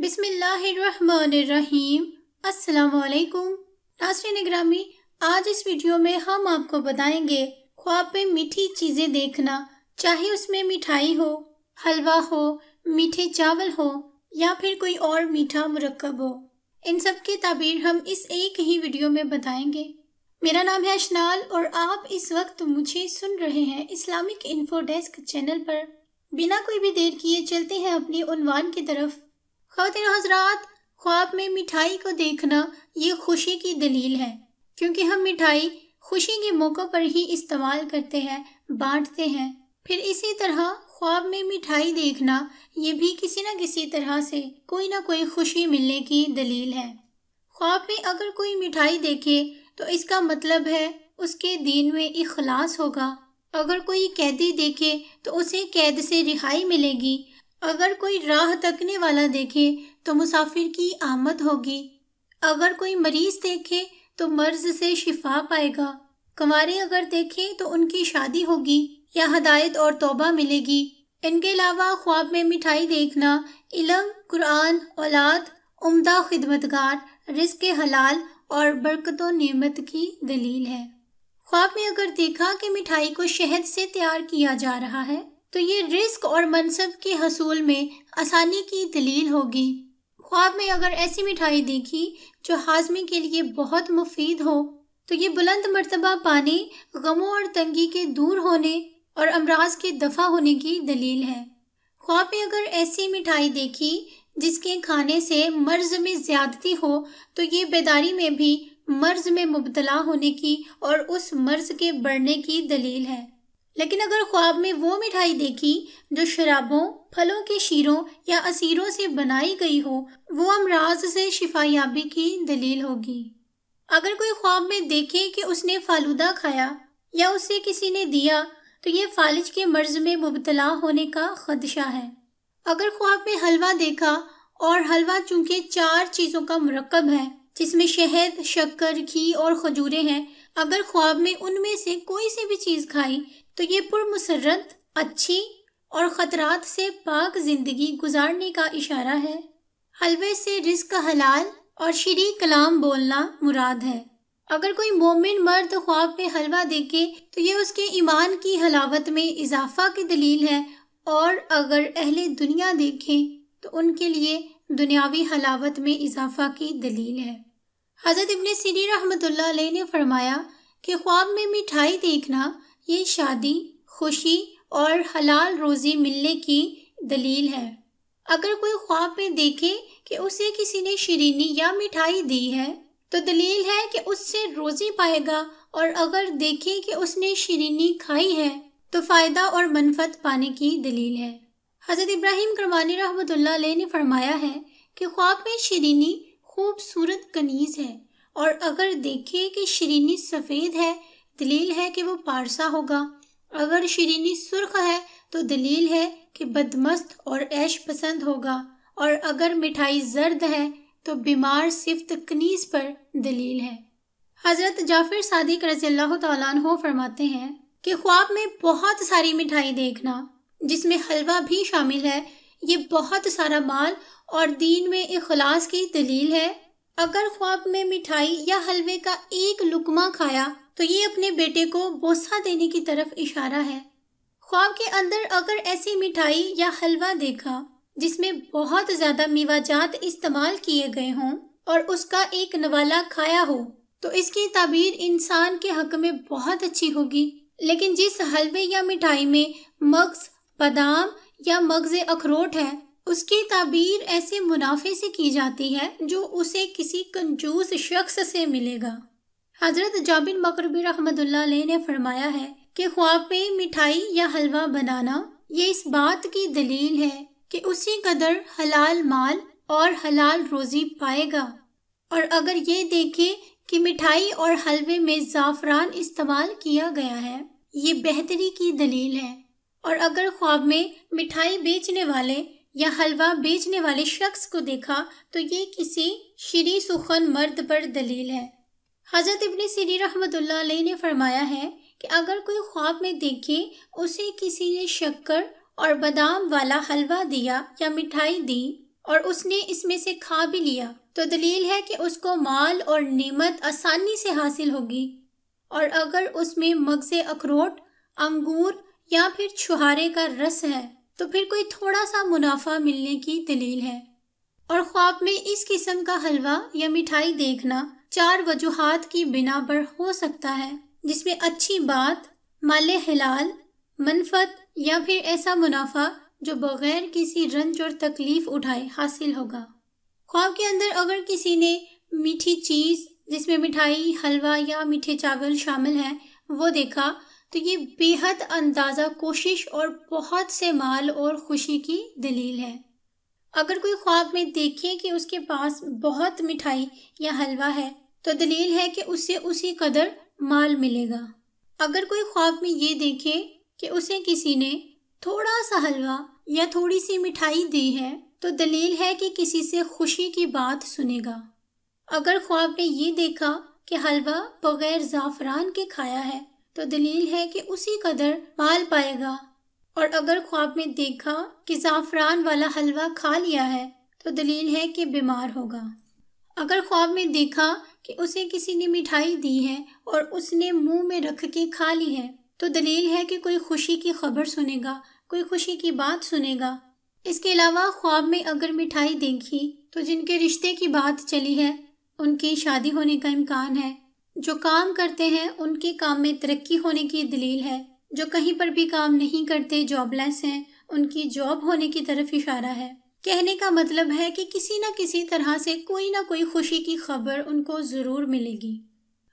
बिसमीम असलकुम नासरीन ग्रामी आज इस वीडियो में हम आपको बताएंगे ख्वाब में मीठी चीज़ें देखना चाहे उसमें मिठाई हो हलवा हो मीठे चावल हो या फिर कोई और मीठा मुरक्कब हो इन सब की ताबीर हम इस एक ही वीडियो में बताएंगे मेरा नाम है अशनाल और आप इस वक्त मुझे सुन रहे हैं इस्लामिक इन्फो डेस्क चैनल पर बिना कोई भी देर किए चलते हैं अपनी उनवान की तरफ खातिन हजरात ख्वाब में मिठाई को देखना ये खुशी की दलील है क्योंकि हम मिठाई खुशी के मौक़ों पर ही इस्तेमाल करते हैं बांटते हैं फिर इसी तरह ख्वाब में मिठाई देखना ये भी किसी न किसी तरह से कोई ना कोई खुशी मिलने की दलील है ख्वाब में अगर कोई मिठाई देखे तो इसका मतलब है उसके दीन में इखलास होगा अगर कोई कैदी देखे तो उसे कैद से रिहाई मिलेगी अगर कोई राह तकने वाला देखे तो मुसाफिर की आमद होगी अगर कोई मरीज देखे तो मर्ज से शिफा पाएगा कंवारे अगर देखे तो उनकी शादी होगी या हदायत और तोबा मिलेगी इनके अलावा ख्वाब में मिठाई देखना इलम कुरान औलाद उम्दा खिदमतगार के हलाल और बरकत नेमत की दलील है ख्वाब में अगर देखा कि मिठाई को शहद से तैयार किया जा रहा है तो ये रिस्क और मनसब के हसूल में आसानी की दलील होगी ख्वाब में अगर ऐसी मिठाई देखी जो हाजमे के लिए बहुत मुफीद हो तो ये बुलंद मरतबा पाने गमों और तंगी के दूर होने और अमराज के दफ़ा होने की दलील है ख्वाब में अगर ऐसी मिठाई देखी जिसके खाने से मर्ज में ज्यादती हो तो ये बेदारी में भी मर्ज में मुबतला होने की और उस मर्ज के बढ़ने की दलील है लेकिन अगर ख्वाब में वो मिठाई देखी जो शराबों फलों के शीरों या असीरों से बनाई गई हो वो अमराज से शिफायाबी की दलील होगी अगर कोई ख्वाब में देखे कि उसने फालूदा खाया या उसे किसी ने दिया तो ये फालिज के मर्ज में मुबतला होने का खदशा है अगर ख्वाब में हलवा देखा और हलवा चूंकि चार चीज़ों का मरकब है जिसमें शहद शक्कर घी और खजूरें हैं अगर ख्वाब में उनमें से कोई सी भी चीज़ खाई तो ये पुरमसरत अच्छी और ख़तरात से पाक ज़िंदगी गुजारने का इशारा है हलवे से रिस्क हलाल और शरी कलाम बोलना मुराद है अगर कोई मोमिन मर्द ख्वाब में हलवा देखे तो ये उसके ईमान की हलावत में इजाफा की दलील है और अगर अहले दुनिया देखें तो उनके लिए दुनियावी हलावत में इजाफा की दलील है हज़रत इबन सीरी रहमतुल्लाह ने फरमाया कि ख्वाब में मिठाई देखना ये शादी खुशी और हलाल रोज़ी मिलने की दलील है अगर कोई ख्वाब में देखे कि उसे किसी ने शरीनी या मिठाई दी है तो दलील है कि उससे रोज़ी पाएगा और अगर देखे कि उसने शरीनी खाई है तो फ़ायदा और मनफत पाने की दलील है हज़रत इब्राहिम करमानी रहमतुल्लाह ने फरमाया है कि ख्वाब में शरीनी खूबसूरत कनीज है और अगर देखे कि शरीनी सफ़ेद है दलील है कि वो पारसा होगा अगर शरीनी सुर्ख है तो दलील है कि बदमस्त और ऐश पसंद होगा और अगर मिठाई जर्द है तो बीमार सिफ्त कनीज पर दलील है हज़रत जाफिर सादिक रजी अल्लाह फरमाते हैं कि ख्वाब में बहुत सारी मिठाई देखना जिसमें हलवा भी शामिल है ये बहुत सारा माल और दीन में इखलास की दलील है अगर ख्वाब में मिठाई या हलवे का एक लुकमा खाया तो ये अपने बेटे को बोसा देने की तरफ इशारा है ख्वाब के अंदर अगर ऐसी मिठाई या हलवा देखा जिसमें बहुत ज्यादा मीवाजात इस्तेमाल किए गए हों और उसका एक नवाला खाया हो तो इसकी ताबीर इंसान के हक में बहुत अच्छी होगी लेकिन जिस हलवे या मिठाई में मक्स बादाम या मगज अखरोट है उसकी ताबीर ऐसे मुनाफे से की जाती है जो उसे किसी कंजूस शख्स से मिलेगा हजरत जाबिन मकरबी रहमतुल्ला ने फरमाया है कि ख्वाब में मिठाई या हलवा बनाना ये इस बात की दलील है कि उसी कदर हलाल माल और हलाल रोजी पाएगा और अगर ये देखे कि मिठाई और हलवे में ज़ाफ़रान इस्तेमाल किया गया है ये बेहतरी की दलील है और अगर ख्वाब में मिठाई बेचने वाले या हलवा बेचने वाले शख्स को देखा तो ये किसी श्री सुखन मर्द पर दलील है हजरत इबन सीरी रहमतुल्लाह ने फरमाया है कि अगर कोई ख्वाब में देखे उसे किसी ने शक्कर और बादाम वाला हलवा दिया या मिठाई दी और उसने इसमें से खा भी लिया तो दलील है कि उसको माल और नेमत आसानी से हासिल होगी और अगर उसमें मगज अखरोट अंगूर या फिर छुहारे का रस है तो फिर कोई थोड़ा सा मुनाफा मिलने की दलील है और ख्वाब में इस किस्म का हलवा या मिठाई देखना चार वजूहत की बिना पर हो सकता है जिसमें अच्छी बात माल हिलाल मनफत या फिर ऐसा मुनाफा जो बगैर किसी रंज और तकलीफ उठाए हासिल होगा ख्वाब के अंदर अगर किसी ने मीठी चीज़ जिसमें मिठाई हलवा या मीठे चावल शामिल है वो देखा तो ये बेहद अंदाज़ा कोशिश और बहुत से माल और खुशी की दलील है अगर कोई ख्वाब में देखे कि उसके पास बहुत मिठाई या हलवा है तो दलील है कि उसे उसी कदर माल मिलेगा अगर कोई ख्वाब में ये देखे कि उसे किसी ने थोड़ा सा हलवा या थोड़ी सी मिठाई दी है तो दलील है कि किसी से खुशी की बात सुनेगा अगर ख्वाब ने ये देखा कि हलवा बगैर ज़ाफ़रान के खाया है तो दलील है कि उसी कदर माल पाएगा और अगर ख्वाब में देखा कि ज़ाफ़रान वाला हलवा खा लिया है तो दलील है कि बीमार होगा अगर ख्वाब में देखा कि उसे किसी ने मिठाई दी है और उसने मुंह में रख के खा ली है तो दलील है कि कोई खुशी की खबर सुनेगा कोई खुशी की बात सुनेगा इसके अलावा ख्वाब में अगर मिठाई देखी तो जिनके रिश्ते की बात चली है उनकी शादी होने का इम्कान है जो काम करते हैं उनके काम में तरक्की होने की दलील है जो कहीं पर भी काम नहीं करते जॉबलेस हैं उनकी जॉब होने की तरफ इशारा है कहने का मतलब है कि किसी न किसी तरह से कोई ना कोई खुशी की खबर उनको ज़रूर मिलेगी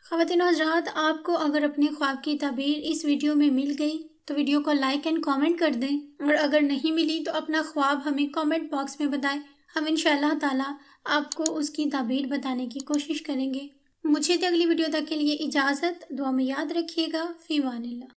खातिन हजरात आपको अगर अपने ख्वाब की तबीर इस वीडियो में मिल गई तो वीडियो को लाइक एंड कमेंट कर दें और अगर नहीं मिली तो अपना ख्वाब हमें कमेंट बॉक्स में बताएं हम इन ताला आपको उसकी तबीर बताने की कोशिश करेंगे मुझे तो अगली वीडियो तक के लिए इजाज़त दुआ में याद रखिएगा ला